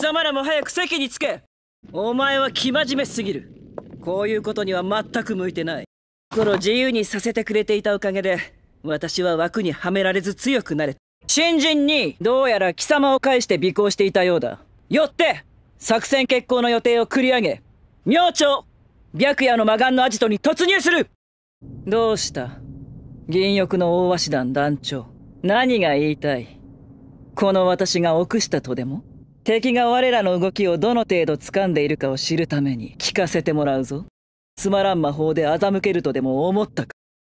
様らも早く席に着けお前は生真面目すぎるこういうことには全く向いてない心自由にさせてくれていたおかげで私は枠にはめられず強くなれ新人にどうやら貴様を介して尾行していたようだよって作戦決行の予定を繰り上げ明朝白夜の魔眼のアジトに突入するどうした銀翼の大鷲団団長何が言いたいこの私が臆したとでも敵が我らの動きをどの程度掴んでいるかを知るために聞かせてもらうぞつまらん魔法で欺けるとでも思ったか